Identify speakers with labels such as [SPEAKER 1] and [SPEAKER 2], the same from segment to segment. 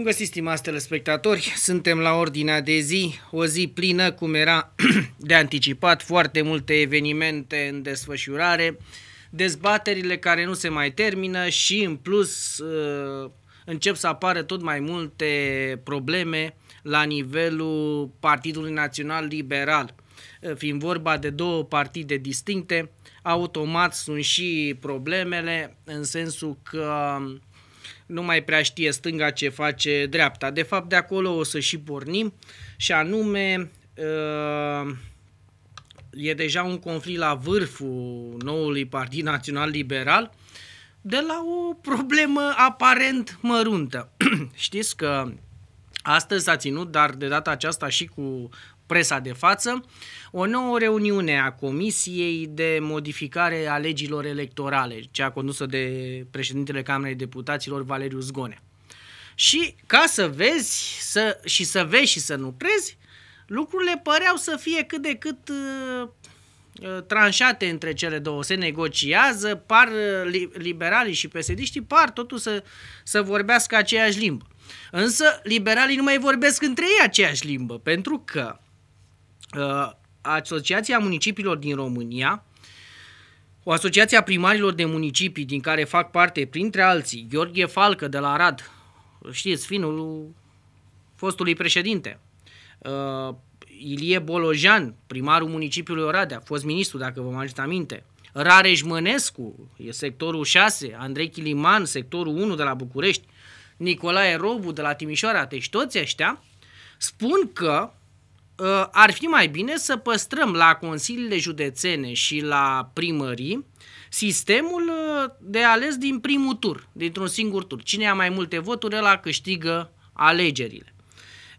[SPEAKER 1] Bun găsit, stimați telespectatori! Suntem la ordinea de zi, o zi plină, cum era de anticipat, foarte multe evenimente în desfășurare, dezbaterile care nu se mai termină și, în plus, uh, încep să apară tot mai multe probleme la nivelul Partidului Național Liberal. Uh, fiind vorba de două partide distincte, automat sunt și problemele, în sensul că um, nu mai prea știe stânga ce face dreapta. De fapt, de acolo o să și pornim și anume uh, e deja un conflict la vârful noului Partid Național Liberal de la o problemă aparent măruntă. Știți că astăzi s-a ținut, dar de data aceasta și cu presa de față, o nouă reuniune a Comisiei de Modificare a Legilor Electorale, cea condusă de președintele Camerei Deputaților Valeriu Zgone Și ca să vezi să, și să vezi și să nu crezi, lucrurile păreau să fie cât de cât uh, uh tranșate între cele două, se negociază, par uh, liberalii și pesediștii par totul să, să vorbească aceeași limbă. Însă liberalii nu mai vorbesc între ei aceeași limbă, pentru că Uh, Asociația Municipiilor din România, o asociație a primarilor de municipii din care fac parte, printre alții, Gheorghe Falcă de la Arad, știți, finul fostului președinte, uh, Ilie Bolojan, primarul municipiului Oradea, fost ministru, dacă vă mai aminte, Rareș Mănescu, e sectorul 6, Andrei Chiliman, sectorul 1 de la București, Nicolae Robu de la Timișoara, deci toți ăștia, spun că Ă, ar fi mai bine să păstrăm la consiliile județene și la primării sistemul ă, de ales din primul tur, dintr-un singur tur. Cine a mai multe voturi, la câștigă alegerile.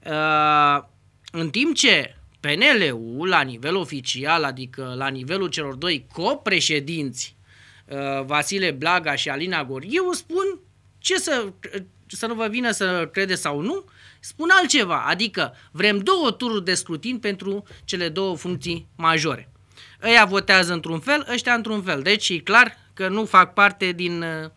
[SPEAKER 1] Ă, în timp ce PNL-ul, la nivel oficial, adică la nivelul celor doi copreședinți, Vasile Blaga și Alina Gorghiu, spun ce să, să nu vă vină să credeți sau nu, spun altceva, adică vrem două tururi de scrutin pentru cele două funcții majore. Ăia votează într-un fel, ăștia într-un fel. Deci e clar că nu fac parte din uh,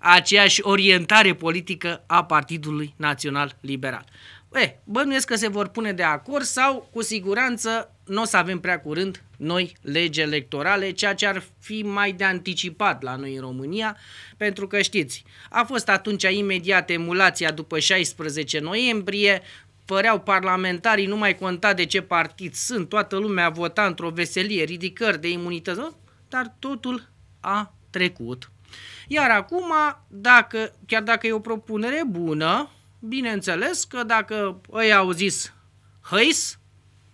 [SPEAKER 1] aceeași orientare politică a Partidului Național Liberal. E, bănuiesc că se vor pune de acord sau cu siguranță nu o să avem prea curând noi legi electorale, ceea ce ar fi mai de anticipat la noi în România, pentru că știți, a fost atunci imediat emulația după 16 noiembrie, păreau parlamentarii, nu mai conta de ce partid sunt, toată lumea vota într-o veselie, ridicări de imunități, dar totul a trecut. Iar acum, dacă, chiar dacă e o propunere bună, bineînțeles că dacă ei au zis hăis,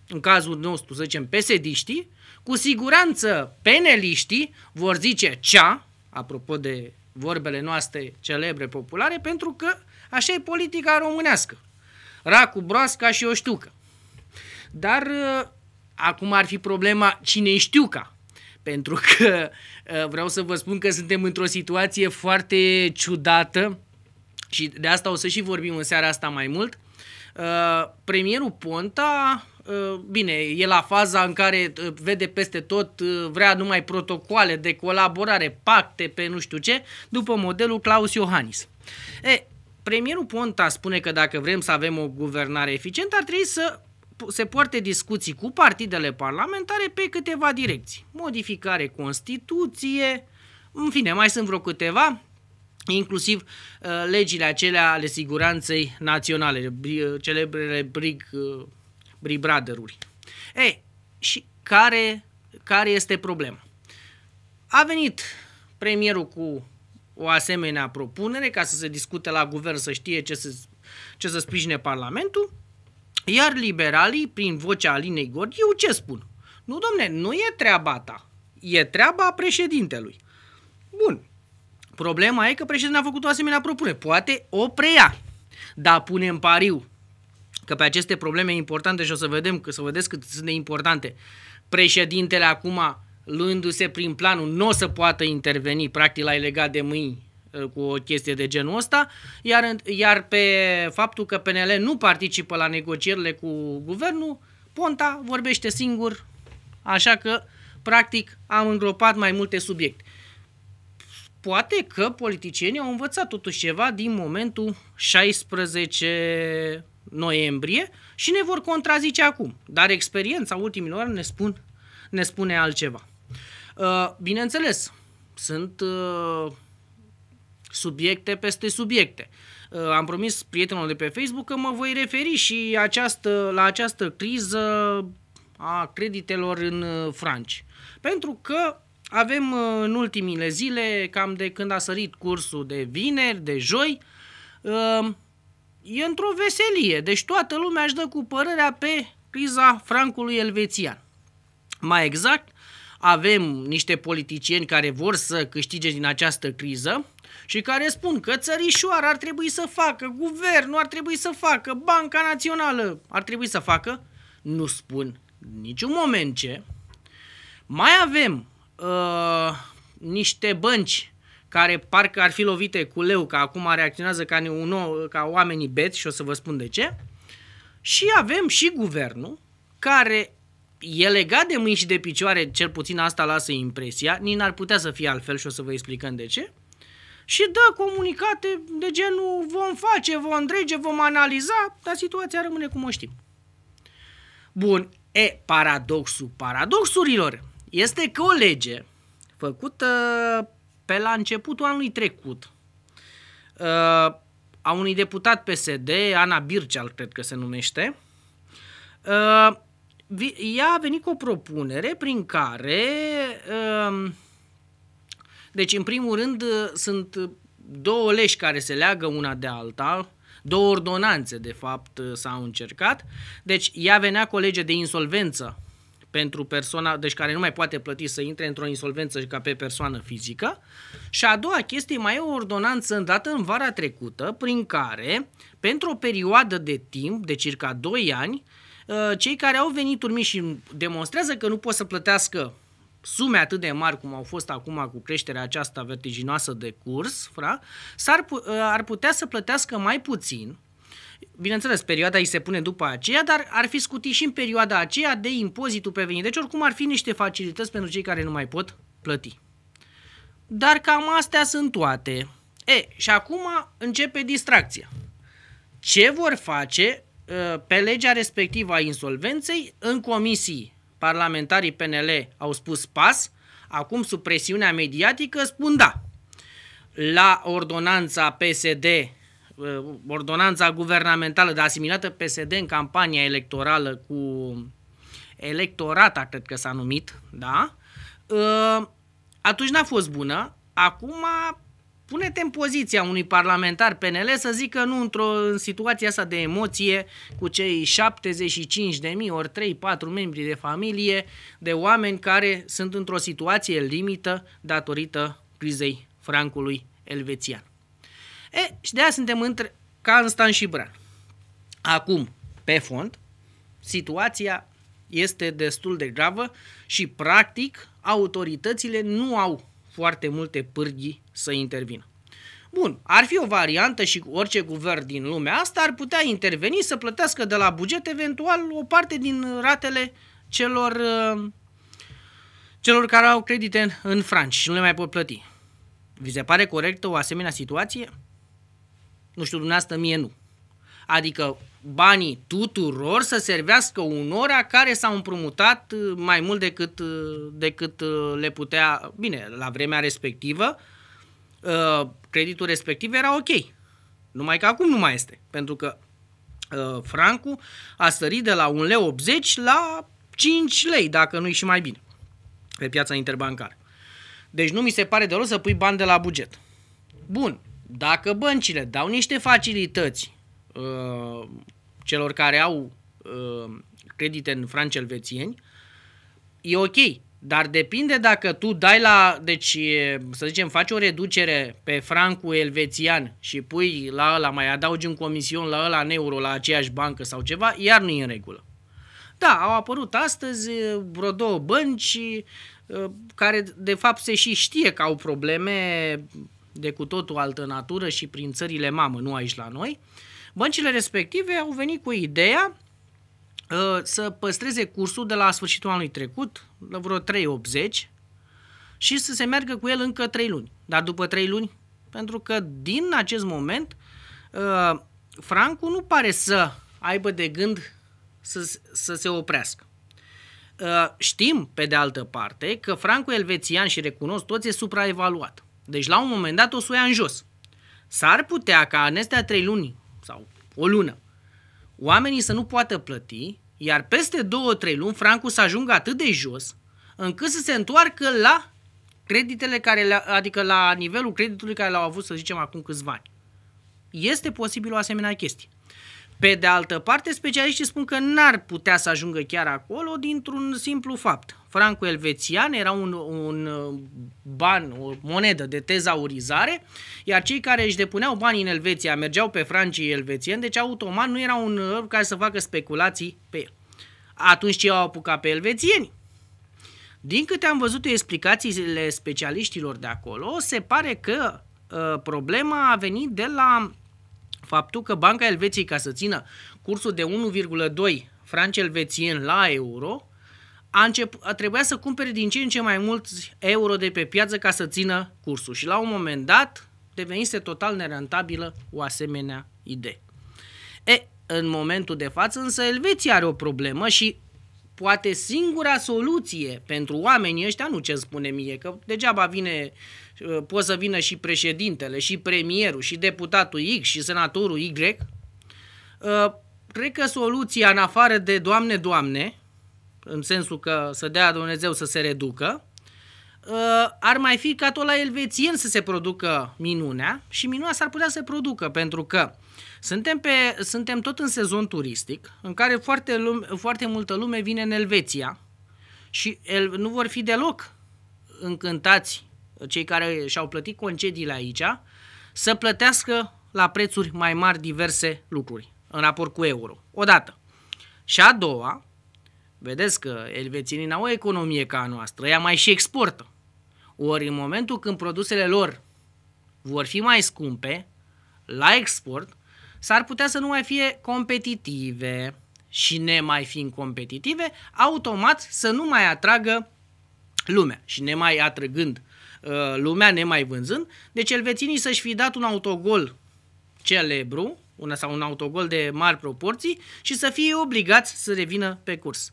[SPEAKER 1] în cazul nostru să zicem pesediștii, cu siguranță peneliștii vor zice cea, apropo de vorbele noastre celebre populare, pentru că așa e politica românească. Racu, broasca și o știucă. Dar ă, acum ar fi problema cine știu știuca pentru că uh, vreau să vă spun că suntem într-o situație foarte ciudată și de asta o să și vorbim în seara asta mai mult. Uh, premierul Ponta, uh, bine, e la faza în care vede peste tot, vrea numai protocoale de colaborare, pacte pe nu știu ce, după modelul Claus Iohannis. E, premierul Ponta spune că dacă vrem să avem o guvernare eficientă, ar trebui să se poarte discuții cu partidele parlamentare pe câteva direcții. Modificare Constituție, în fine, mai sunt vreo câteva, inclusiv uh, legile acelea ale siguranței naționale, uh, celebrele Brig, uh, Brig Brother-uri. Ei, și care, care este problema? A venit premierul cu o asemenea propunere ca să se discute la guvern, să știe ce să, ce să sprijine Parlamentul iar liberalii, prin vocea Alinei Gordiu, ce spun? Nu, domne, nu e treaba ta, e treaba președintelui. Bun, problema e că președintele a făcut o asemenea propunere, poate o preia, dar pune în pariu că pe aceste probleme importante și o să vedem, că să vedeți cât sunt de importante, președintele acum luându-se prin planul, nu o să poată interveni, practic la legat de mâini Uh, cu o chestie de genul ăsta, iar, iar pe faptul că PNL nu participă la negocierile cu guvernul, Ponta vorbește singur, așa că, practic, am îngropat mai multe subiecte. Poate că politicienii au învățat totuși ceva din momentul 16 noiembrie și ne vor contrazice acum, dar experiența ultimilor ne, spun, ne spune altceva. Uh, bineînțeles, sunt uh, subiecte peste subiecte. Uh, am promis prietenilor de pe Facebook că mă voi referi și această, la această criză a creditelor în uh, franci. Pentru că avem uh, în ultimile zile, cam de când a sărit cursul de vineri, de joi, e într-o veselie. Deci toată lumea își dă cu părerea pe criza francului elvețian. Mai exact, avem niște politicieni care vor să câștige din această criză, și care spun că țărișoara ar trebui să facă, guvernul ar trebui să facă, Banca Națională ar trebui să facă, nu spun niciun moment ce. Mai avem uh, niște bănci care parcă ar fi lovite cu leu, că acum reacționează ca, un, ca oamenii beți și o să vă spun de ce. Și avem și guvernul care e legat de mâini și de picioare, cel puțin asta lasă impresia, nici n-ar putea să fie altfel și o să vă explicăm de ce și dă comunicate de genul vom face, vom drege, vom analiza, dar situația rămâne cum o știm. Bun, e, paradoxul paradoxurilor este că o lege făcută pe la începutul anului trecut uh, a unui deputat PSD, Ana Birceal cred că se numește, uh, ea a venit cu o propunere prin care uh, deci, în primul rând, uh, sunt uh, două leși care se leagă una de alta, două ordonanțe, de fapt, uh, s-au încercat. Deci, ea venea cu o lege de insolvență pentru persoana, deci care nu mai poate plăti să intre într-o insolvență ca pe persoană fizică. Și a doua chestie, mai e o ordonanță dată în vara trecută, prin care, pentru o perioadă de timp, de circa 2 ani, cei care au venit urmi și demonstrează că nu pot să plătească sume atât de mari cum au fost acum cu creșterea aceasta vertiginoasă de curs, fra, s-ar, ă, ar putea să plătească mai puțin, bineînțeles, perioada îi se pune după aceea, dar ar fi scutit și în perioada aceea de impozitul pe venit. Deci oricum ar fi niște facilități pentru cei care nu mai pot plăti. Dar cam astea sunt toate. E, și acum începe distracția. Ce vor face ă, pe legea respectivă a insolvenței în comisii parlamentarii PNL au spus pas, acum sub presiunea mediatică spun da. La ordonanța PSD, uh, ordonanța guvernamentală de asimilată PSD în campania electorală cu electorata, cred că s-a numit, da? Uh, atunci n-a fost bună, acum pune-te în poziția unui parlamentar PNL să zică nu într-o în situație asta de emoție cu cei 75 de mii ori 3-4 membri de familie de oameni care sunt într-o situație limită datorită crizei francului elvețian. E, și de aia suntem între Canstan și Bran. Acum, pe fond, situația este destul de gravă și practic autoritățile nu au foarte multe pârghii să intervină. Bun, ar fi o variantă și orice guvern din lumea asta ar putea interveni să plătească de la buget eventual o parte din ratele celor, uh, celor care au credite în franci și nu le mai pot plăti. Vi se pare corectă o asemenea situație? Nu știu, dumneavoastră, mie nu adică banii tuturor să servească unora care s-au împrumutat uh, mai mult decât, uh, decât uh, le putea, bine, la vremea respectivă, creditul respectiv era ok. Numai că acum nu mai este, pentru că francul a sărit de la 1,80 lei la 5 lei, dacă nu-i și mai bine, pe piața interbancară. Deci nu mi se pare de rău să pui bani de la buget. Bun, dacă băncile dau niște facilități uh, celor care au uh, credite în franci elvețieni, e ok, dar depinde dacă tu dai la, deci să zicem, faci o reducere pe francul elvețian și pui la ăla, mai adaugi un comision la ăla în euro la aceeași bancă sau ceva, iar nu e în regulă. Da, au apărut astăzi vreo două bănci care de fapt se și știe că au probleme de cu totul altă natură și prin țările mamă, nu aici la noi, uh, Băncile respective au venit cu ideea uh, să păstreze cursul de la sfârșitul anului trecut, la vreo 3,80, și să se meargă cu el încă 3 luni. Dar după 3 luni, pentru că din acest moment uh, francul nu pare să aibă de gând să, să se oprească. Uh, știm, pe de altă parte, că francul elvețian și recunosc toți e supraevaluat. Deci la un moment dat o să o ia în jos. S-ar putea ca în astea trei luni o lună. Oamenii să nu poată plăti, iar peste 2-3 luni francul să ajungă atât de jos, încât să se întoarcă la creditele care le, adică la nivelul creditului care l-au avut, să zicem, acum câțiva ani. Este posibil o asemenea chestie. Pe de altă parte, specialiștii spun că n-ar putea să ajungă chiar acolo dintr-un simplu fapt francul elvețian era un, un uh, ban, o monedă de tezaurizare, iar cei care își depuneau banii în Elveția mergeau pe francii elvețieni, deci automat nu era un care să facă speculații pe el. Atunci ce au apucat pe elvețieni? Din câte am văzut explicațiile specialiștilor de acolo, se pare că uh, problema a venit de la faptul că Banca Elveției, ca să țină cursul de 1,2 franci elvețieni la euro, a, început, a trebuia să cumpere din ce în ce mai mulți euro de pe piață ca să țină cursul și la un moment dat devenise total nerentabilă o asemenea idee. E, în momentul de față însă Elveția are o problemă și poate singura soluție pentru oamenii ăștia, nu ce spune mie, că degeaba vine, uh, pot să vină și președintele, și premierul, și deputatul X, și senatorul Y, uh, cred că soluția în afară de Doamne, Doamne, în sensul că să dea Dumnezeu să se reducă, uh, ar mai fi ca tot la elvețien să se producă minunea și minunea s-ar putea să se producă, pentru că suntem, pe, suntem tot în sezon turistic, în care foarte, lume, foarte multă lume vine în Elveția și el, nu vor fi deloc încântați cei care și-au plătit concediile aici să plătească la prețuri mai mari diverse lucruri în raport cu euro. o dată Și a doua, Vedeți că elvețienii n-au o economie ca a noastră, ea mai și exportă. Ori în momentul când produsele lor vor fi mai scumpe la export, s-ar putea să nu mai fie competitive și nemai fiind competitive, automat să nu mai atragă lumea și nemai atrăgând uh, lumea, nemai vânzând. Deci elvețienii să-și fi dat un autogol celebru, una sau un autogol de mari proporții și să fie obligați să revină pe curs.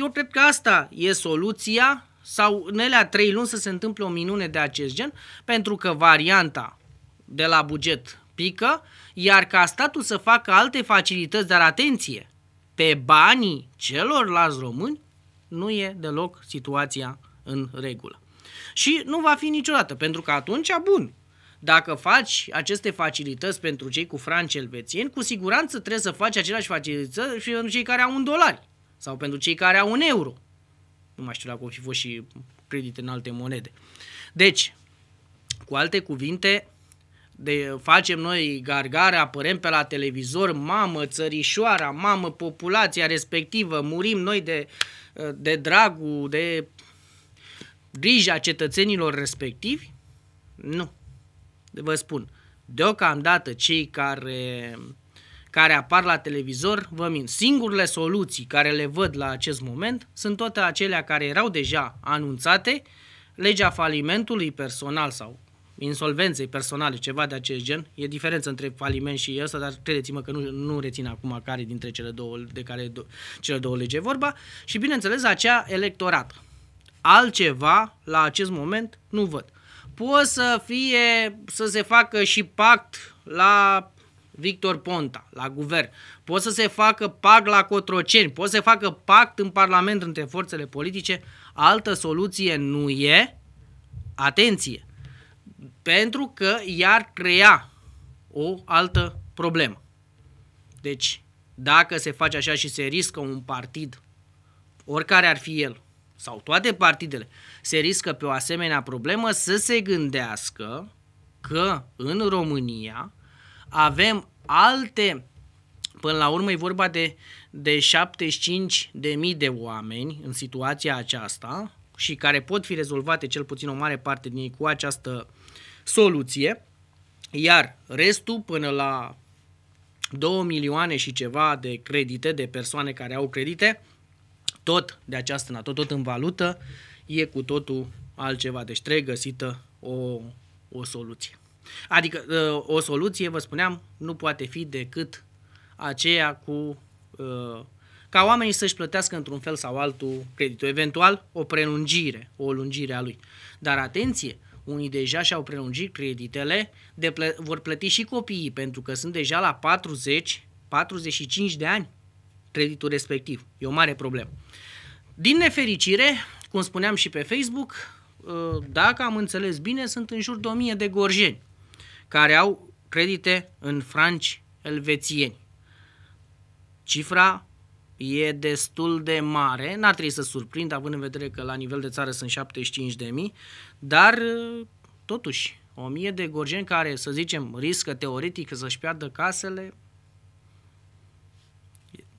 [SPEAKER 1] Eu cred că asta e soluția sau în elea trei luni să se întâmple o minune de acest gen, pentru că varianta de la buget pică, iar ca statul să facă alte facilități, dar atenție, pe banii celorlalți români nu e deloc situația în regulă. Și nu va fi niciodată, pentru că atunci, bun, dacă faci aceste facilități pentru cei cu franci elvețieni, cu siguranță trebuie să faci aceleași facilități și pentru cei care au un dolari. Sau pentru cei care au un euro. Nu mai știu dacă au fi fost și credite în alte monede. Deci, cu alte cuvinte, de, facem noi gargare, apărem pe la televizor, mamă țărișoara, mamă populația respectivă, murim noi de, de dragul, de grija cetățenilor respectivi? Nu. Vă spun, deocamdată cei care care apar la televizor, vă mint, singurele soluții care le văd la acest moment sunt toate acelea care erau deja anunțate, legea falimentului personal sau insolvenței personale, ceva de acest gen. E diferență între faliment și ăsta, dar credeți-mă că nu, nu rețin acum care dintre cele două, de care do, cele două lege vorba. Și bineînțeles acea electorat. Altceva la acest moment nu văd. Poate să fie, să se facă și pact la Victor Ponta, la guvern, pot să se facă pact la Cotroceni, pot să se facă pact în Parlament între forțele politice, altă soluție nu e, atenție, pentru că i-ar crea o altă problemă. Deci, dacă se face așa și se riscă un partid, oricare ar fi el, sau toate partidele, se riscă pe o asemenea problemă să se gândească că în România avem alte, până la urmă e vorba de, de 75.000 de oameni în situația aceasta și care pot fi rezolvate cel puțin o mare parte din ei cu această soluție, iar restul până la 2 milioane și ceva de credite, de persoane care au credite, tot de această natură, tot în valută, e cu totul altceva. Deci trebuie găsită o, o soluție. Adică ă, o soluție, vă spuneam, nu poate fi decât aceea cu ă, ca oamenii să-și plătească într-un fel sau altul creditul, eventual o prelungire, o lungire a lui. Dar atenție, unii deja și-au prelungit creditele, de plă- vor plăti și copiii, pentru că sunt deja la 40, 45 de ani creditul respectiv. E o mare problemă. Din nefericire, cum spuneam și pe Facebook, ă, dacă am înțeles bine, sunt în jur de 1000 de gorjeni care au credite în franci elvețieni. Cifra e destul de mare, n-ar trebui să surprind, având în vedere că la nivel de țară sunt 75 de mii, dar totuși, o mie de gorjeni care, să zicem, riscă teoretic să-și piardă casele,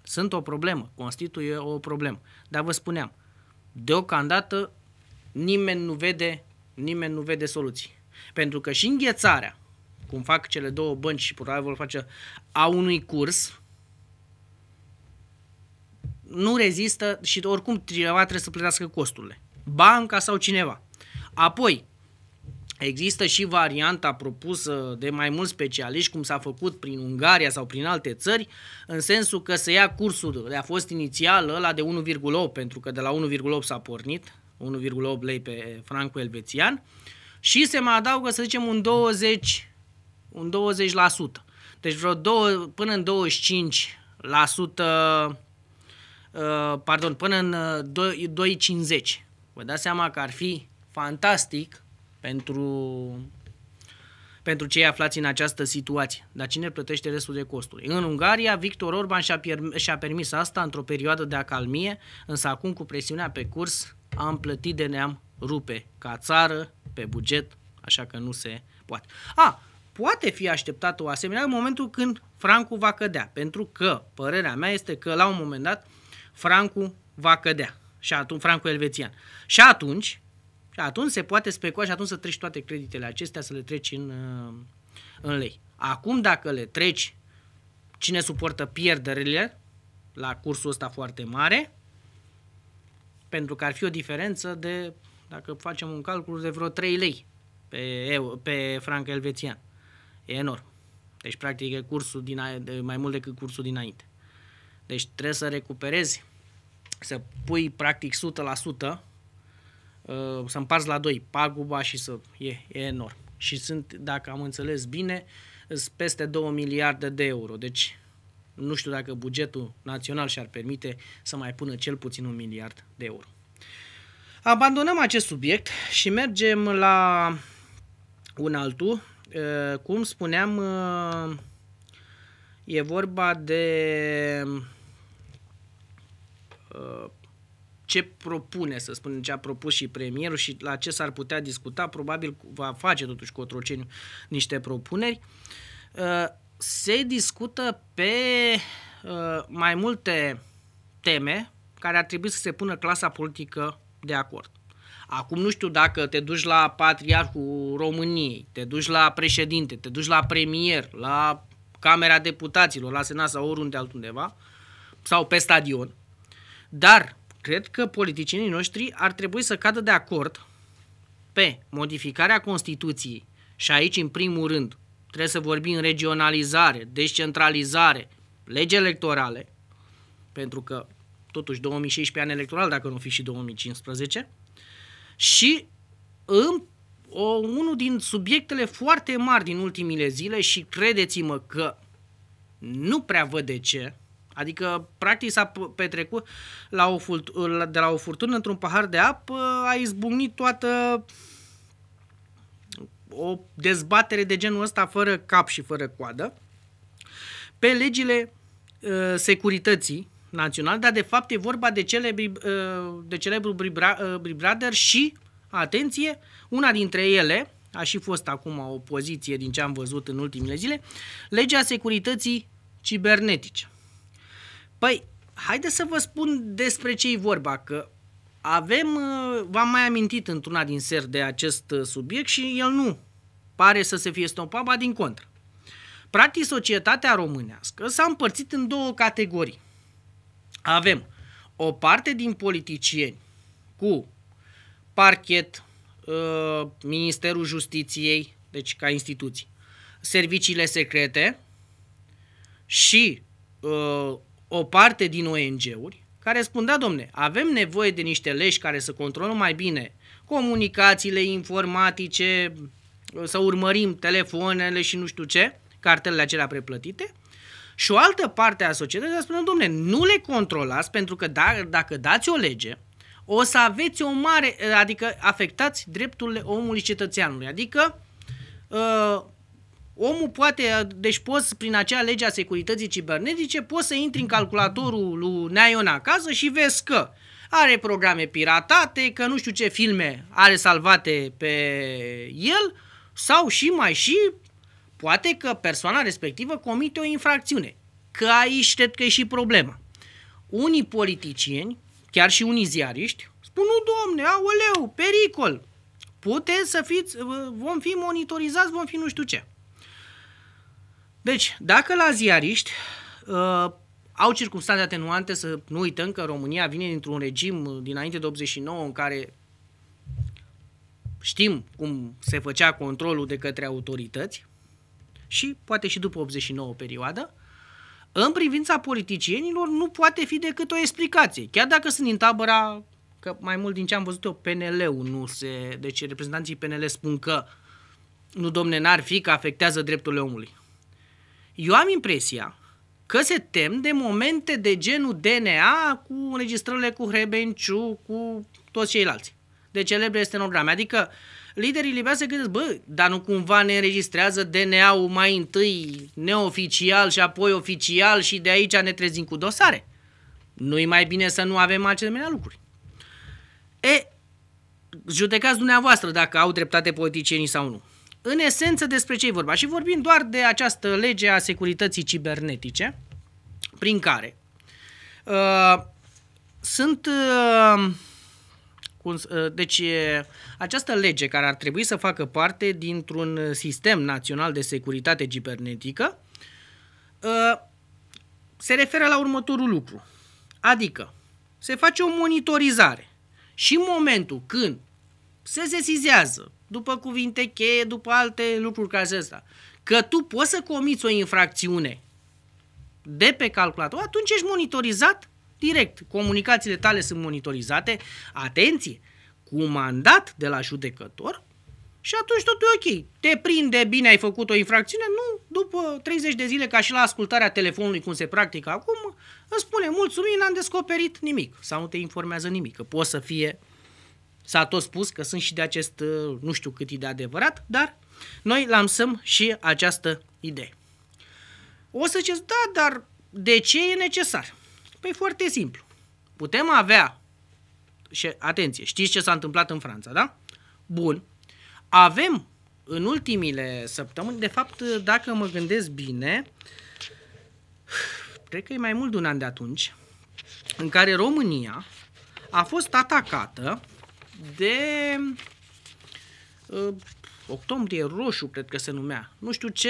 [SPEAKER 1] sunt o problemă, constituie o problemă. Dar vă spuneam, deocamdată nimeni nu vede, nimeni nu vede soluții. Pentru că și înghețarea cum fac cele două bănci și probabil vor face a unui curs, nu rezistă și oricum cineva trebuie să plătească costurile. Banca sau cineva. Apoi, Există și varianta propusă de mai mulți specialiști, cum s-a făcut prin Ungaria sau prin alte țări, în sensul că se ia cursul, de a fost inițial ăla de 1,8, pentru că de la 1,8 s-a pornit, 1,8 lei pe francul elvețian, și se mai adaugă, să zicem, un 20 un 20%. Deci vreo două, până în 25%, uh, pardon, până în 2,50. Uh, Vă dați seama că ar fi fantastic pentru, pentru cei aflați în această situație. Dar cine plătește restul de costuri? În Ungaria, Victor Orban și-a, pier- și-a permis asta într-o perioadă de acalmie, însă acum cu presiunea pe curs am plătit de neam rupe ca țară, pe buget, așa că nu se poate. A, ah, poate fi așteptată o asemenea în momentul când francul va cădea. Pentru că, părerea mea este că la un moment dat francul va cădea. Și atunci, francul elvețian. Și atunci, și atunci se poate specula și atunci să treci toate creditele acestea, să le treci în, uh, în lei. Acum, dacă le treci, cine suportă pierderile la cursul ăsta foarte mare, pentru că ar fi o diferență de, dacă facem un calcul, de vreo 3 lei pe, pe franc elvețian. E enorm. Deci, practic, e cursul din, a, mai mult decât cursul dinainte. Deci, trebuie să recuperezi, să pui, practic, 100%, uh, să împarți la doi paguba și să... E, e enorm. Și sunt, dacă am înțeles bine, sunt peste 2 miliarde de euro. Deci, nu știu dacă bugetul național și-ar permite să mai pună cel puțin un miliard de euro. Abandonăm acest subiect și mergem la un altul Eh, cum spuneam, eh, e vorba de eh, ce propune, să spunem, ce a propus și premierul și la ce s-ar putea discuta, probabil va face totuși Cotroceniu niște propuneri. Se discută pe mai multe teme care ar trebui să se pună clasa politică de acord. Acum nu știu dacă te duci la Patriarhul României, te duci la președinte, te duci la premier, la Camera Deputaților, la Senat sau oriunde altundeva, sau pe stadion. Dar cred că politicienii noștri ar trebui să cadă de acord pe modificarea Constituției și aici, în primul rând, trebuie să vorbim regionalizare, descentralizare, legi electorale, pentru că totuși 2016 an electoral, dacă nu fi și 2015, și în o, unul din subiectele foarte mari din ultimile zile și credeți-mă că nu prea văd de ce, adică practic s-a petrecut la o furt- de la o furtună într-un pahar de apă, a izbucnit toată o dezbatere de genul ăsta fără cap și fără coadă pe legile uh, securității național, dar de fapt e vorba de, celebri, uh, de celebrul Big uh, Brother și, atenție, una dintre ele, a și fost acum o poziție din ce am văzut în ultimele zile, legea securității cibernetice. Păi, haideți să vă spun despre ce e vorba, că avem, uh, v-am mai amintit într-una din ser de acest subiect și el nu pare să se fie stopat, ba din contră. Practic, societatea românească s-a împărțit în două categorii avem o parte din politicieni cu parchet, ă, Ministerul Justiției, deci ca instituții, serviciile secrete și ă, o parte din ONG-uri care spun, da domne, avem nevoie de niște legi care să controlăm mai bine comunicațiile informatice, să urmărim telefoanele și nu știu ce, cartelele acelea preplătite, și o altă parte a societății spune, domnule, nu le controlați pentru că da, dacă dați o lege, o să aveți o mare, adică afectați drepturile omului cetățeanului. Adică uh, omul poate, deci poți prin acea lege a securității cibernetice, poți să intri în calculatorul lui Neaion acasă și vezi că are programe piratate, că nu știu ce filme are salvate pe el sau și mai și Poate că persoana respectivă comite o infracțiune. Că aici cred că e și problema. Unii politicieni, chiar și unii ziariști, spun, nu domne, aoleu, pericol, puteți să fiți, vom fi monitorizați, vom fi nu știu ce. Deci, dacă la ziariști uh, au circunstanțe atenuante, să nu uităm că România vine dintr-un regim uh, dinainte de 89 în care știm cum se făcea controlul de către autorități, și poate și după 89 perioadă, în privința politicienilor nu poate fi decât o explicație. Chiar dacă sunt în tabăra, că mai mult din ce am văzut eu, PNL-ul nu se... Deci reprezentanții PNL spun că nu, domne, n-ar fi că afectează drepturile omului. Eu am impresia că se tem de momente de genul DNA cu înregistrările cu Hrebenciu, cu toți ceilalți, de celebre în Adică liderii libia se gândesc, bă, dar nu cumva ne înregistrează DNA-ul mai întâi neoficial și apoi oficial și de aici ne trezim cu dosare. Nu-i mai bine să nu avem asemenea lucruri. E, judecați dumneavoastră dacă au dreptate politicienii sau nu. În esență despre ce e vorba și vorbim doar de această lege a securității cibernetice, prin care uh, sunt uh, răspuns. Ă, deci, această lege care ar trebui să facă parte dintr-un sistem național de securitate cibernetică ă, se referă la următorul lucru. Adică, se face o monitorizare și în momentul când se sesizează, după cuvinte cheie, după alte lucruri ca acestea, că tu poți să comiți o infracțiune de pe calculator, atunci ești monitorizat direct. Comunicațiile tale sunt monitorizate, atenție, cu mandat de la judecător și atunci totul e ok. Te prinde bine, ai făcut o infracțiune, nu, după 30 de zile, ca și la ascultarea telefonului, cum se practică acum, îți spune mulțumim, n-am descoperit nimic sau nu te informează nimic, că poate să fie S-a tot spus că sunt și de acest, uh, nu știu cât e de adevărat, dar noi lansăm și această idee. O să ziceți, da, dar de ce e necesar? Păi foarte simplu. Putem avea, și atenție, știți ce s-a întâmplat în Franța, da? Bun. Avem în ultimile săptămâni, de fapt, dacă mă gândesc bine, cred că e mai mult de un an de atunci, în care România a fost atacată de uh, octombrie roșu, cred că se numea, nu știu ce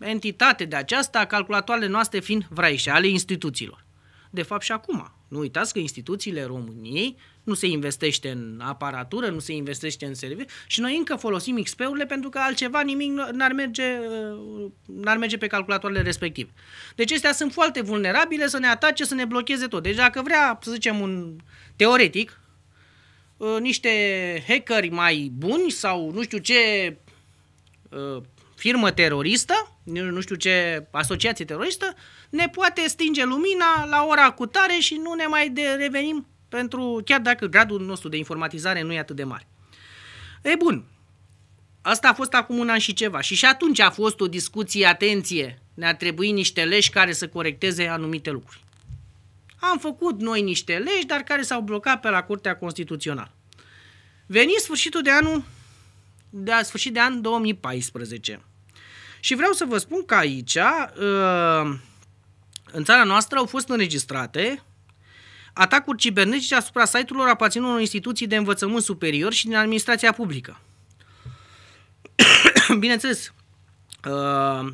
[SPEAKER 1] entitate de aceasta, calculatoarele noastre fiind vraișe, ale instituțiilor de fapt și acum. Nu uitați că instituțiile României nu se investește în aparatură, nu se investește în serviciu și noi încă folosim XP-urile pentru că altceva nimic n-ar merge, uh, n-ar merge pe calculatoarele respective. Deci acestea sunt foarte vulnerabile să ne atace, să ne blocheze tot. Deci dacă vrea, să zicem, un teoretic, uh, niște hackeri mai buni sau nu știu ce uh, firmă teroristă, nu știu ce asociație teroristă, ne poate stinge lumina la ora cu tare și nu ne mai de revenim pentru chiar dacă gradul nostru de informatizare nu e atât de mare. E bun, asta a fost acum un an și ceva și și atunci a fost o discuție, atenție, ne-a trebuit niște legi care să corecteze anumite lucruri. Am făcut noi niște legi, dar care s-au blocat pe la Curtea Constituțională. Veni sfârșitul de anul, de sfârșit de an 2014. Și vreau să vă spun că aici uh, în țara noastră au fost înregistrate atacuri cibernetice asupra site-urilor aparținând unor instituții de învățământ superior și din administrația publică. Bineînțeles, uh,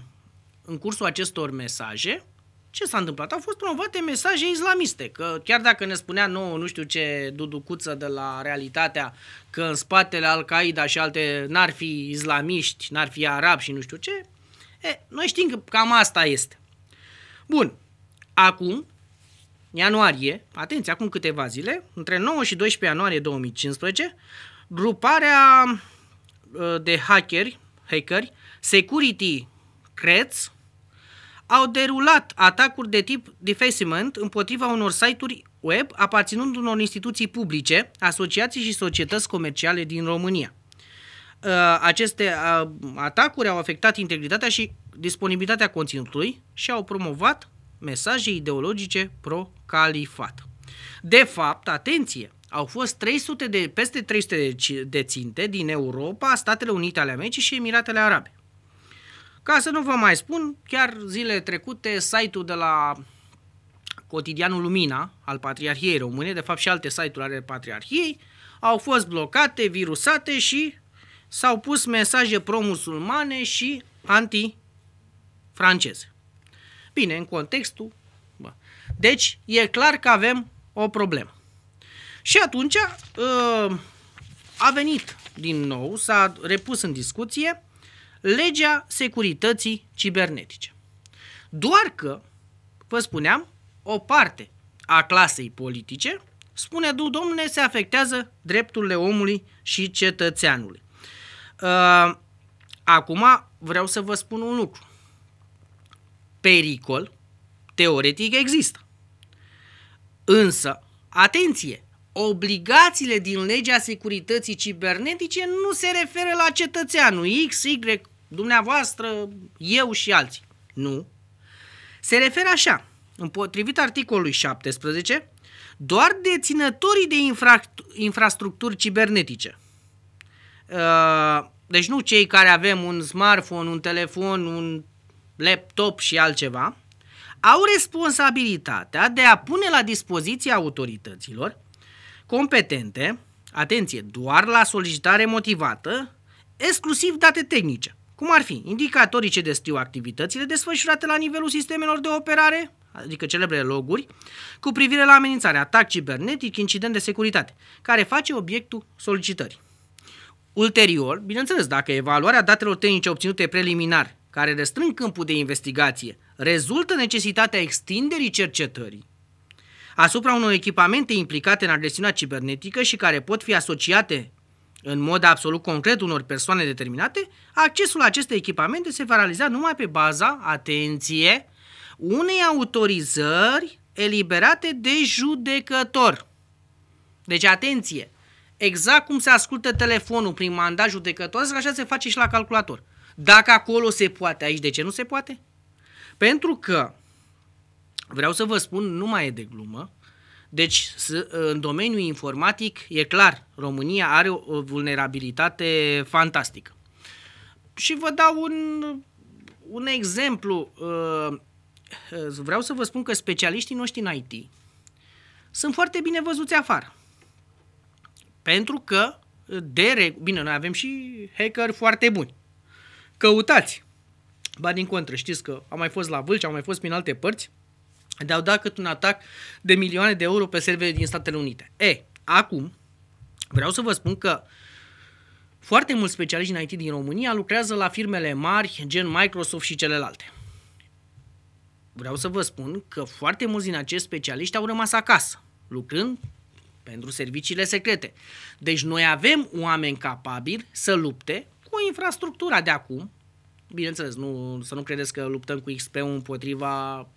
[SPEAKER 1] în cursul acestor mesaje, ce s-a întâmplat? Au fost promovate mesaje islamiste, că chiar dacă ne spunea nouă, nu știu ce, duducuță de la realitatea, că în spatele Al-Qaeda și alte n-ar fi islamiști, n-ar fi arabi și nu știu ce, e, noi știm că cam asta este. Bun, acum, ianuarie, atenție, acum câteva zile, între 9 și 12 ianuarie 2015, gruparea uh, de hackeri, hackeri Security Creds, au derulat atacuri de tip defacement împotriva unor site-uri web aparținând unor instituții publice, asociații și societăți comerciale din România. Uh, aceste uh, atacuri au afectat integritatea și disponibilitatea conținutului și au promovat mesaje ideologice pro-califat. De fapt, atenție, au fost 300 de, peste 300 de ținte din Europa, Statele Unite ale Americii și Emiratele Arabe. Ca să nu vă mai spun, chiar zile trecute, site-ul de la cotidianul Lumina al Patriarhiei Române, de fapt și alte site-uri ale Patriarhiei, au fost blocate, virusate și s-au pus mesaje pro-musulmane și anti-franceze. Bine, în contextul. Bă. Deci, e clar că avem o problemă. Și atunci ă, a venit din nou, s-a repus în discuție legea securității cibernetice. Doar că, vă spuneam, o parte a clasei politice spune, domnule, se afectează drepturile omului și cetățeanului. Ă, acum vreau să vă spun un lucru pericol teoretic există. Însă, atenție, obligațiile din legea securității cibernetice nu se referă la cetățeanul X, Y, dumneavoastră, eu și alții. Nu. Se referă așa, împotrivit articolului 17, doar deținătorii de infra, infrastructuri cibernetice. Uh, deci nu cei care avem un smartphone, un telefon, un laptop și altceva, au responsabilitatea de a pune la dispoziția autorităților competente, atenție, doar la solicitare motivată, exclusiv date tehnice, cum ar fi indicatorii ce descriu activitățile desfășurate la nivelul sistemelor de operare, adică celebrele loguri, cu privire la amenințare, atac cibernetic, incident de securitate, care face obiectul solicitării. Ulterior, bineînțeles, dacă evaluarea datelor tehnice obținute preliminar care restrâng câmpul de investigație, rezultă necesitatea extinderii cercetării asupra unor echipamente implicate în agresiunea cibernetică și care pot fi asociate în mod absolut concret unor persoane determinate, accesul la aceste echipamente se va realiza numai pe baza, atenție, unei autorizări eliberate de judecător. Deci, atenție! Exact cum se ascultă telefonul prin mandat judecător, așa se face și la calculator. Dacă acolo se poate, aici de ce nu se poate? Pentru că, vreau să vă spun, nu mai e de glumă, deci în domeniul informatic e clar, România are o vulnerabilitate fantastică. Și vă dau un, un exemplu. Uh, vreau să vă spun că specialiștii noștri în IT sunt foarte bine văzuți afară. Pentru că, de, bine, noi avem și hackeri foarte buni căutați. Ba din contră, știți că am mai fost la Vâlci, am mai fost prin alte părți, de-au dat cât un atac de milioane de euro pe servere din Statele Unite. E, acum, vreau să vă spun că foarte mulți specialiști în IT din România lucrează la firmele mari, gen Microsoft și celelalte. Vreau să vă spun că foarte mulți din acești specialiști au rămas acasă, lucrând pentru serviciile secrete. Deci noi avem oameni capabili să lupte infrastructura de acum, bineînțeles, nu, să nu credeți că luptăm cu xp împotriva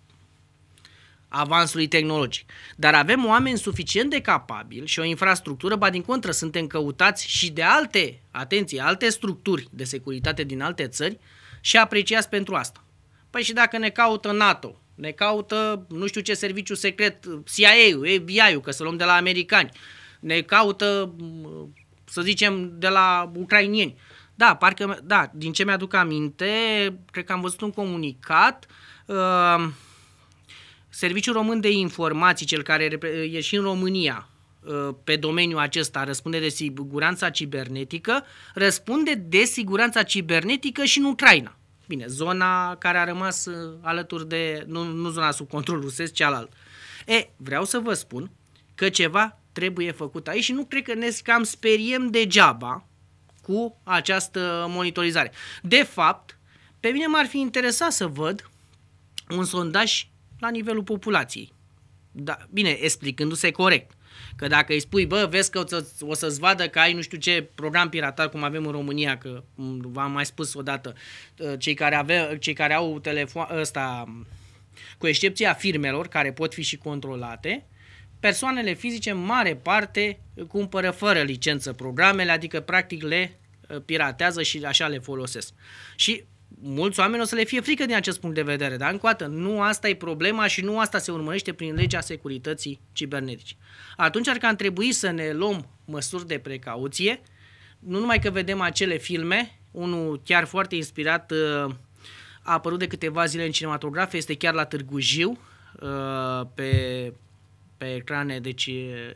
[SPEAKER 1] avansului tehnologic. Dar avem oameni suficient de capabili și o infrastructură, ba din contră, suntem căutați și de alte, atenție, alte structuri de securitate din alte țări și apreciați pentru asta. Păi și dacă ne caută NATO, ne caută nu știu ce serviciu secret, CIA-ul, FBI-ul, că să luăm de la americani, ne caută, să zicem, de la ucrainieni. Da, parcă, da, din ce mi-aduc aminte, cred că am văzut un comunicat. Uh, Serviciul Român de Informații, cel care e și în România, uh, pe domeniul acesta, răspunde de siguranța cibernetică, răspunde de siguranța cibernetică și în Ucraina. Bine, zona care a rămas uh, alături de, nu, nu zona sub control rusesc, cealaltă. E, vreau să vă spun că ceva trebuie făcut aici și nu cred că ne cam speriem degeaba, cu această monitorizare. De fapt, pe mine m-ar fi interesat să văd un sondaj la nivelul populației. Da, bine, explicându-se corect. Că dacă îi spui, bă, vezi că o, să, o să-ți vadă că ai nu știu ce program piratar cum avem în România, că v-am mai spus odată, ă, cei care, ave, cei care au telefon ăsta, cu excepția firmelor, care pot fi și controlate, persoanele fizice în mare parte cumpără fără licență programele, adică practic le uh, piratează și așa le folosesc. Și mulți oameni o să le fie frică din acest punct de vedere, dar încă o dată, nu asta e problema și nu asta se urmărește prin legea securității cibernetice. Atunci ar că am trebui să ne luăm măsuri de precauție, nu numai că vedem acele filme, unul chiar foarte inspirat uh, a apărut de câteva zile în cinematograf, este chiar la Târgu Jiu, uh, pe pe ecrane, deci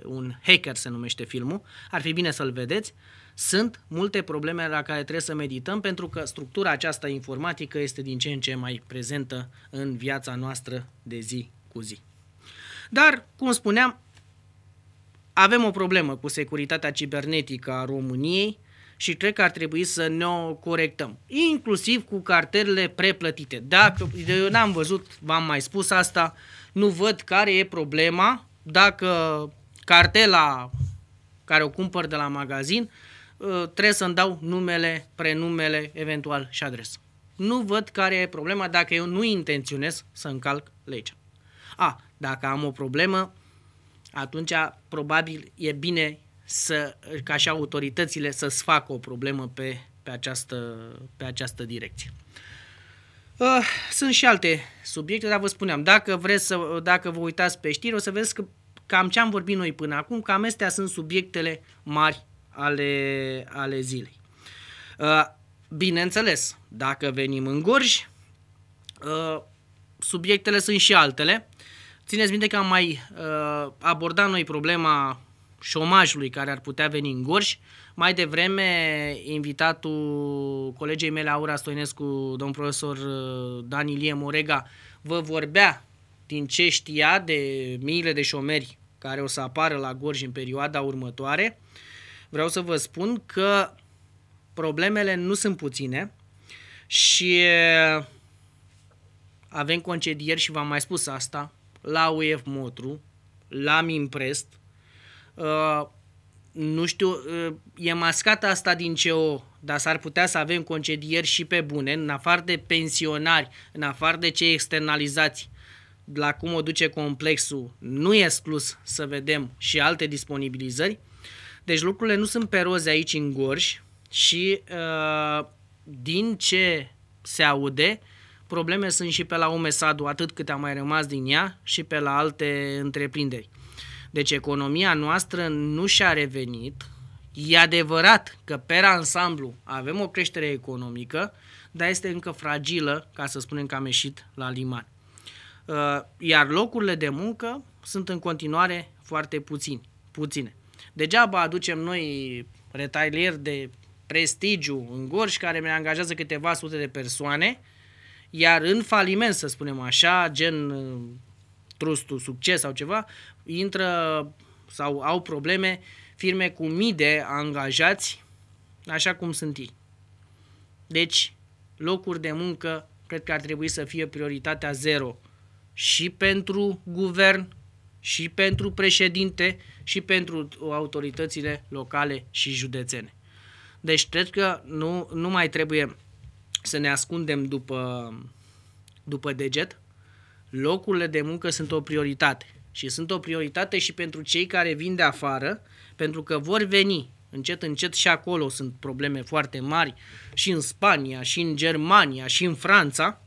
[SPEAKER 1] un hacker se numește filmul, ar fi bine să-l vedeți, sunt multe probleme la care trebuie să medităm pentru că structura aceasta informatică este din ce în ce mai prezentă în viața noastră de zi cu zi. Dar, cum spuneam, avem o problemă cu securitatea cibernetică a României și cred că ar trebui să ne o corectăm, inclusiv cu cartelele preplătite. Dacă eu n-am văzut, v-am mai spus asta, nu văd care e problema dacă cartela care o cumpăr de la magazin uh, trebuie să-mi dau numele, prenumele, eventual și adresă. Nu văd care e problema dacă eu nu intenționez să încalc legea. A, dacă am o problemă, atunci probabil e bine să, ca și autoritățile să-ți facă o problemă pe, pe, această, pe această direcție. Eh, sunt și alte subiecte, dar vă spuneam, dacă vreți să, dacă vă uitați pe știri, o să vedeți că cam ce am vorbit noi până acum, cam astea sunt subiectele mari ale, ale zilei. Eh, bineînțeles, dacă venim în Gorj, eh, subiectele sunt și altele. Țineți minte că am mai abordat noi problema șomajului care ar putea veni în Gorj, mai devreme, invitatul colegei mele, Aura Stoinescu, domn profesor uh, Dan Ilie Morega, vă vorbea din ce știa de miile de șomeri care o să apară la Gorj în perioada următoare. Vreau să vă spun că problemele nu sunt puține și uh, avem concedieri și v-am mai spus asta la UF Motru, la Mimprest, uh, nu știu, uh, e mascată asta din ceo, dar s-ar putea să avem concedieri și pe bune, în afară de pensionari, în afară de cei externalizați, la cum o duce complexul, nu e exclus să vedem și alte disponibilizări. Deci lucrurile nu sunt pe roze aici în gorj și uh, din ce se aude, probleme sunt și pe la UMESADU, atât cât a mai rămas din ea și pe la alte întreprinderi. Deci economia noastră nu și-a revenit. E adevărat că per ansamblu avem o creștere economică, dar este încă fragilă, ca să spunem că am ieșit la liman. Uh, iar locurile de muncă sunt în continuare foarte puțini, puține. Degeaba aducem noi retailieri de prestigiu în Gorj, care ne angajează câteva sute de persoane, iar în faliment, să spunem așa, gen uh, trustul succes sau ceva, intră sau au probleme firme cu mii de angajați, așa cum sunt ei. Deci, locuri de muncă cred că ar trebui să fie prioritatea zero și pentru guvern, și pentru președinte, și pentru autoritățile locale și județene. Deci cred că nu, nu mai trebuie să ne ascundem după, după deget, locurile de muncă sunt o prioritate. Și sunt o prioritate și pentru cei care vin de afară, pentru că vor veni încet, încet și acolo sunt probleme foarte mari și în Spania, și în Germania, și în Franța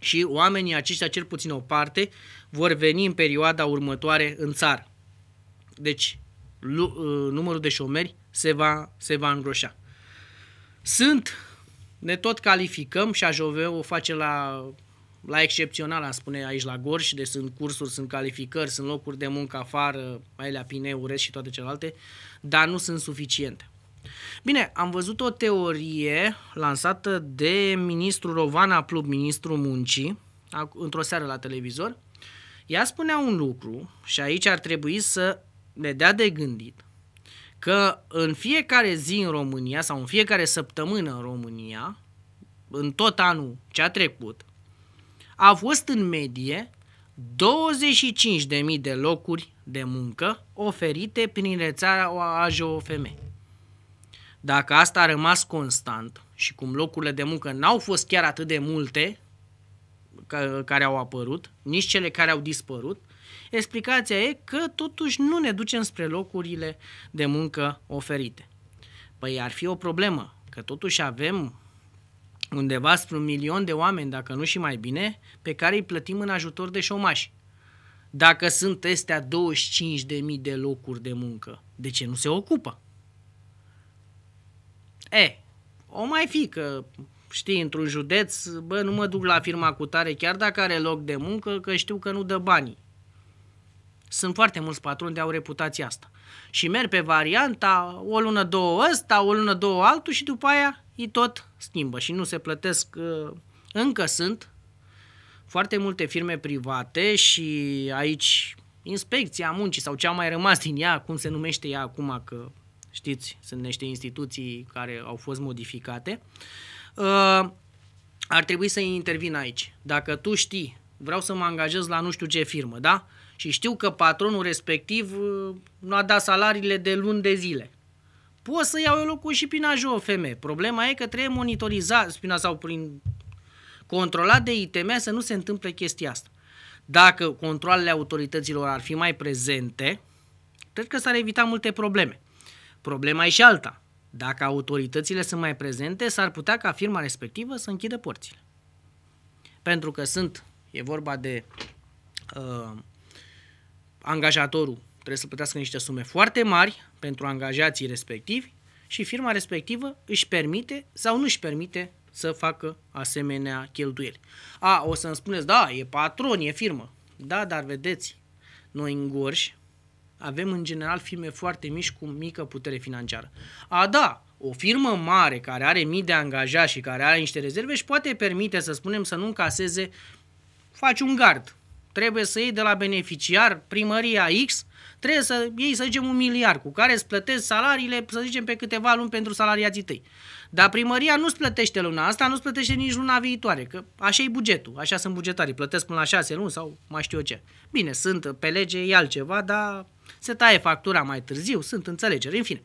[SPEAKER 1] și oamenii aceștia, cel puțin o parte, vor veni în perioada următoare în țară. Deci uh, numărul de șomeri se va, se va îngroșa. Sunt, ne tot calificăm și AJV o face la la excepțional, a spune aici la Gorj, deci sunt cursuri, sunt calificări, sunt locuri de muncă afară, mai la Pine, Urez și toate celelalte, dar nu sunt suficiente. Bine, am văzut o teorie lansată de ministrul Rovana Plub, ministrul muncii, într-o seară la televizor. Ea spunea un lucru și aici ar trebui să ne dea de gândit că în fiecare zi în România sau în fiecare săptămână în România, în tot anul ce a trecut, a fost în medie 25.000 de locuri de muncă oferite prin rețeaua AJOFM. Dacă asta a rămas constant și cum locurile de muncă n-au fost chiar atât de multe care au apărut, nici cele care au dispărut, explicația e că totuși nu ne ducem spre locurile de muncă oferite. Păi ar fi o problemă, că totuși avem undeva spre un milion de oameni, dacă nu și mai bine, pe care îi plătim în ajutor de șomași. Dacă sunt astea 25.000 de locuri de muncă, de ce nu se ocupă? E, o mai fi că, știi, într-un județ, bă, nu mă duc la firma cu tare chiar dacă are loc de muncă, că știu că nu dă banii. Sunt foarte mulți patroni de au reputația asta și merg pe varianta o lună, două ăsta, o lună, două altul și după aia îi tot schimbă și nu se plătesc. Uh, încă sunt foarte multe firme private și aici inspecția muncii sau cea mai rămas din ea, cum se numește ea acum, că știți, sunt niște instituții care au fost modificate, uh, ar trebui să intervin aici. Dacă tu știi, vreau să mă angajez la nu știu ce firmă, da? și știu că patronul respectiv uh, nu a dat salariile de luni de zile. Pot să iau eu locul și prin AJOFM. Problema e că trebuie monitorizat prin, sau prin controlat de ITM să nu se întâmple chestia asta. Dacă controlele autorităților ar fi mai prezente, cred că s-ar evita multe probleme. Problema e și alta. Dacă autoritățile sunt mai prezente, s-ar putea ca firma respectivă să închidă porțile. Pentru că sunt, e vorba de uh, angajatorul trebuie să plătească niște sume foarte mari pentru angajații respectivi și firma respectivă își permite sau nu își permite să facă asemenea cheltuieli. A, o să-mi spuneți, da, e patron, e firmă. Da, dar vedeți, noi în Gorj avem în general firme foarte mici cu mică putere financiară. A, da, o firmă mare care are mii de angajați și care are niște rezerve și poate permite, să spunem, să nu încaseze, faci un gard, trebuie să iei de la beneficiar primăria X, trebuie să iei, să zicem, un miliard cu care îți plătesc salariile, să zicem, pe câteva luni pentru salariații tăi. Dar primăria nu-ți plătește luna asta, nu-ți plătește nici luna viitoare, că așa e bugetul, așa sunt bugetarii, plătesc până la șase luni sau mai știu eu ce. Bine, sunt pe lege, e altceva, dar se taie factura mai târziu, sunt înțelegeri, în fine.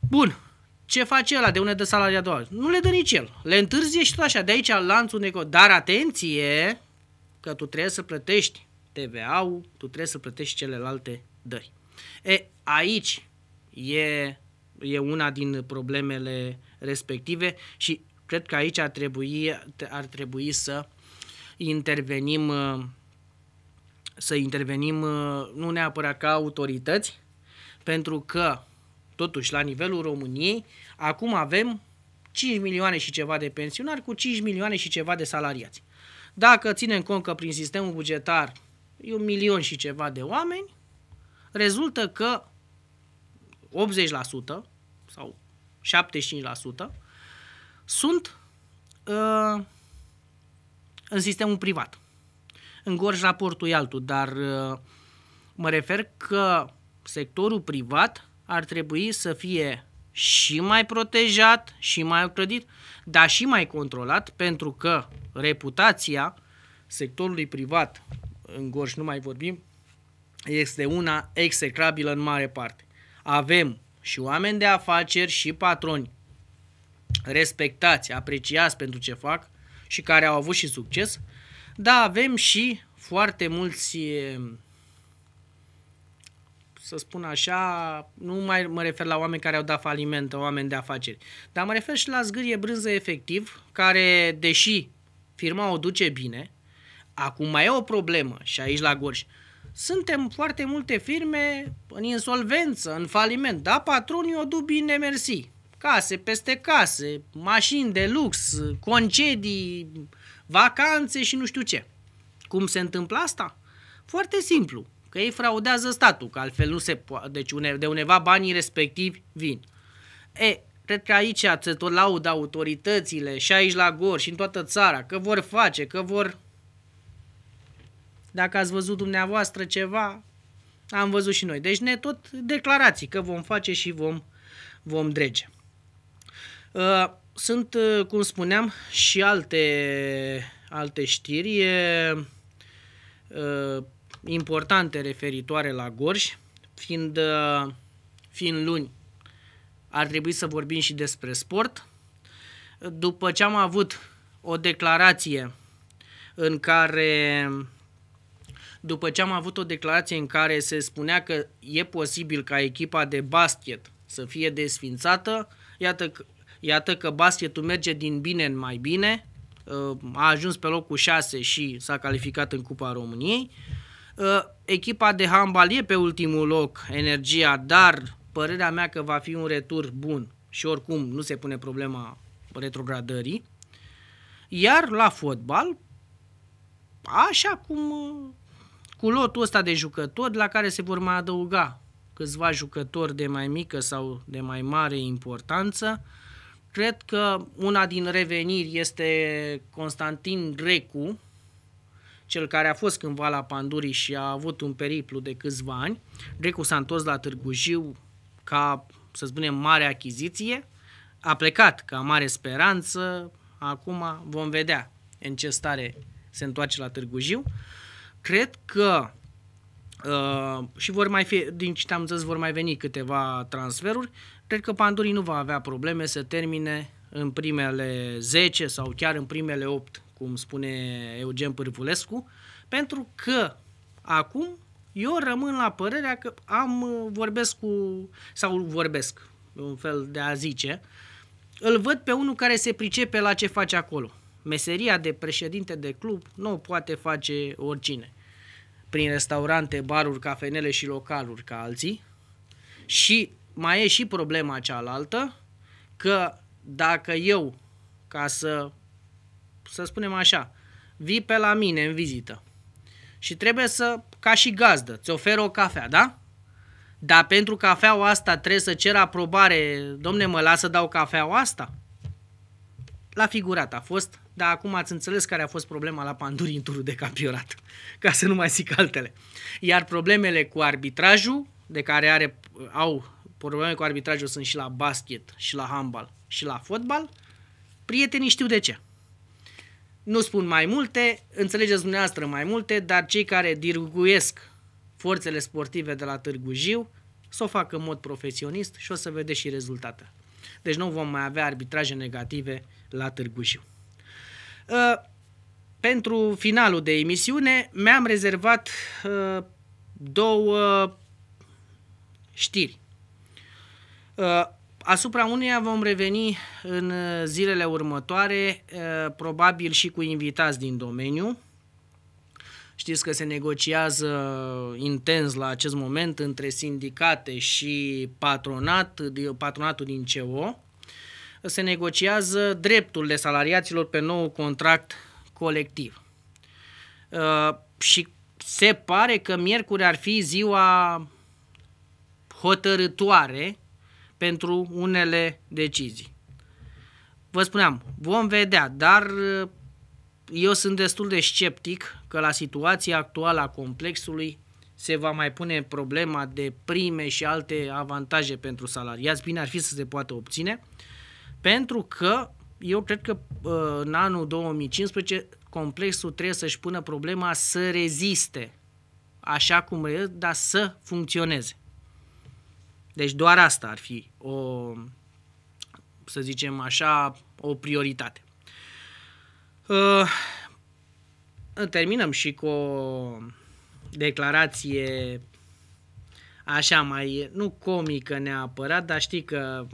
[SPEAKER 1] Bun, ce face ăla de unde dă salaria doar? Nu le dă nici el. Le întârzie și tot așa. De aici lanțul neco. Dar atenție, că tu trebuie să plătești TVA-ul, tu trebuie să plătești celelalte dări. E, aici e, e una din problemele respective și cred că aici ar trebui, ar trebui să intervenim să intervenim nu neapărat ca autorități, pentru că totuși la nivelul României acum avem 5 milioane și ceva de pensionari cu 5 milioane și ceva de salariați. Dacă ținem cont că prin sistemul bugetar e un milion și ceva de oameni, rezultă că 80% sau 75% sunt uh, în sistemul privat. În Gorj raportul e altul, dar uh, mă refer că sectorul privat ar trebui să fie și mai protejat și mai clădit dar și mai controlat, pentru că reputația sectorului privat, în Gorj nu mai vorbim, este una execrabilă în mare parte. Avem și oameni de afaceri și patroni respectați, apreciați pentru ce fac și care au avut și succes, dar avem și foarte mulți să spun așa, nu mai mă refer la oameni care au dat faliment, oameni de afaceri, dar mă refer și la zgârie brânză efectiv, care, deși firma o duce bine, acum mai e o problemă și aici la Gorj, suntem foarte multe firme în insolvență, în faliment, da, patronii o duc bine, mersi. Case peste case, mașini de lux, concedii, vacanțe și nu știu ce. Cum se întâmplă asta? Foarte simplu că ei fraudează statul, că altfel nu se poate, deci une, de undeva banii respectivi vin. E, cred că aici se tot laudă autoritățile și aici la Gor și în toată țara, că vor face, că vor... Dacă ați văzut dumneavoastră ceva, am văzut și noi. Deci ne tot declarații că vom face și vom, vom drege. Ă, sunt, ă, cum spuneam, și alte, alte știri ă, importante referitoare la Gorj, fiind, uh, fiind luni, ar trebui să vorbim și despre sport. După ce am avut o declarație în care după ce am avut o declarație în care se spunea că e posibil ca echipa de basket să fie desfințată, iată că, iată că basketul merge din bine în mai bine, uh, a ajuns pe locul 6 și s-a calificat în Cupa României. Uh, Ă, echipa de handbal e pe ultimul loc, energia, dar părerea mea că va fi un retur bun și oricum nu se pune problema retrogradării. Iar la fotbal, așa cum ă, cu lotul ăsta de jucători la care se vor mai adăuga câțiva jucători de mai mică sau de mai mare importanță, cred că una din reveniri este Constantin Recu, cel care a fost cândva la Pandurii și a avut un periplu de câțiva ani. Grecu s-a întors la Târgu Jiu ca, să spunem, mare achiziție, a plecat ca mare speranță, acum vom vedea în ce stare se întoarce la Târgu Jiu. Cred că Uh, și vor mai fi, din ce am zis, vor mai veni câteva transferuri. Cred că Pandurii nu va avea probleme să termine în primele 10 sau chiar în primele 8 cum spune Eugen Pârvulescu, pentru că acum eu rămân la părerea că am uh, vorbesc cu, sau vorbesc, un fel de a zice, îl văd pe unul care se pricepe la ce face acolo. Meseria de președinte de club nu o poate face oricine. Prin restaurante, baruri, cafenele și localuri ca alții. Și mai e și problema cealaltă, că dacă eu, ca să să spunem așa, vii pe la mine în vizită și trebuie să, ca și gazdă, ți ofer o cafea, da? Dar pentru cafeaua asta trebuie să cer aprobare, domne mă lasă dau cafeaua asta? La figurat a fost, dar acum ați înțeles care a fost problema la Panduri în turul de campionat, ca să nu mai zic altele. Iar problemele cu arbitrajul, de care are, au probleme cu arbitrajul sunt și la basket, și la handbal, și la fotbal, prietenii știu de ce. Nu spun mai multe, înțelegeți dumneavoastră mai multe, dar cei care dirguiesc forțele sportive de la Târgu Jiu să o facă în mod profesionist și o să vedeți și rezultate. Deci nu vom mai avea arbitraje negative la Târgu Jiu. Ă, pentru finalul de emisiune mi-am rezervat ă, două știri. Ă, Asupra uneia vom reveni în uh, zilele următoare, uh, probabil și cu invitați din domeniu. Știți că se negociază uh, intens la acest moment între sindicate și patronat, patronatul din CO. Se negociază drepturile salariaților pe nou contract colectiv. Și se pare că miercuri ar fi ziua hotărătoare pentru unele decizii. Vă spuneam, vom vedea, dar uh, eu sunt destul de sceptic că la situația actuală a complexului se va mai pune problema de prime și alte avantaje pentru salariați. Bine ar fi să se poată obține, pentru că eu cred că uh, în anul 2015 complexul trebuie să-și pună problema să reziste așa cum e, dar să funcționeze. Deci doar asta ar fi o, să zicem așa, o prioritate. Uh, terminăm și cu o declarație așa mai, nu comică neapărat, dar știi că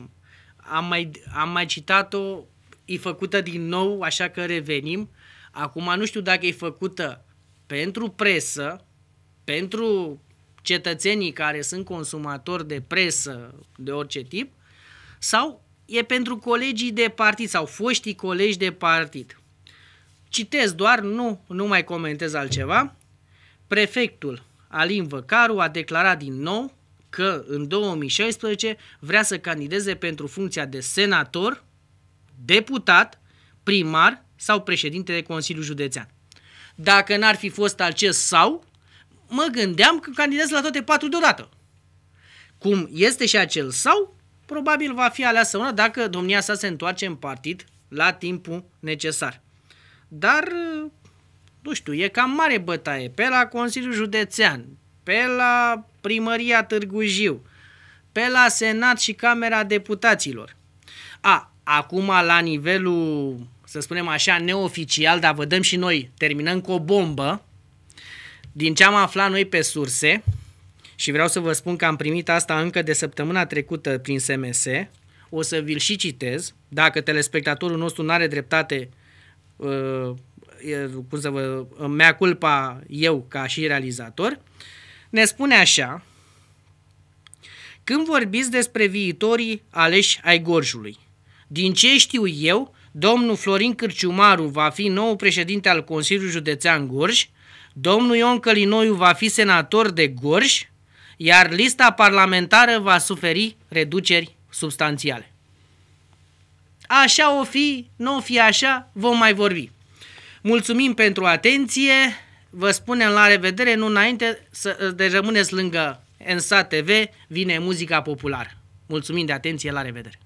[SPEAKER 1] am mai, am mai citat-o, e făcută din nou, așa că revenim. Acum nu știu dacă e făcută pentru presă, pentru cetățenii care sunt consumatori de presă de orice tip sau e pentru colegii de partid sau foștii colegi de partid. Citez doar, nu, nu mai comentez altceva. Prefectul Alin Văcaru a declarat din nou că în 2016 vrea să candideze pentru funcția de senator, deputat, primar sau președinte de Consiliu Județean. Dacă n-ar fi fost acest sau, mă gândeam că candidez la toate patru deodată. Cum este și acel sau, probabil va fi aleasă una dacă domnia sa se întoarce în partid la timpul necesar. Dar, nu știu, e cam mare bătaie pe la Consiliul Județean, pe la Primăria Târgu Jiu, pe la Senat și Camera Deputaților. A, acum la nivelul, să spunem așa, neoficial, dar vă dăm și noi, terminăm cu o bombă, din ce am aflat noi pe surse, și vreau să vă spun că am primit asta încă de săptămâna trecută prin SMS, o să vi-l și citez. Dacă telespectatorul nostru nu are dreptate, uh, cum să vă, mea culpa eu ca și realizator, ne spune așa, când vorbiți despre viitorii aleși ai Gorjului, din ce știu eu, domnul Florin Cârciumaru va fi nou președinte al Consiliului Județean Gorj, Domnul Ion Călinoiu va fi senator de Gorj, iar lista parlamentară va suferi reduceri substanțiale. Așa o fi, nu o fi așa, vom mai vorbi. Mulțumim pentru atenție, vă spunem la revedere, nu înainte să de rămâneți lângă NSA TV, vine muzica populară. Mulțumim de atenție, la revedere!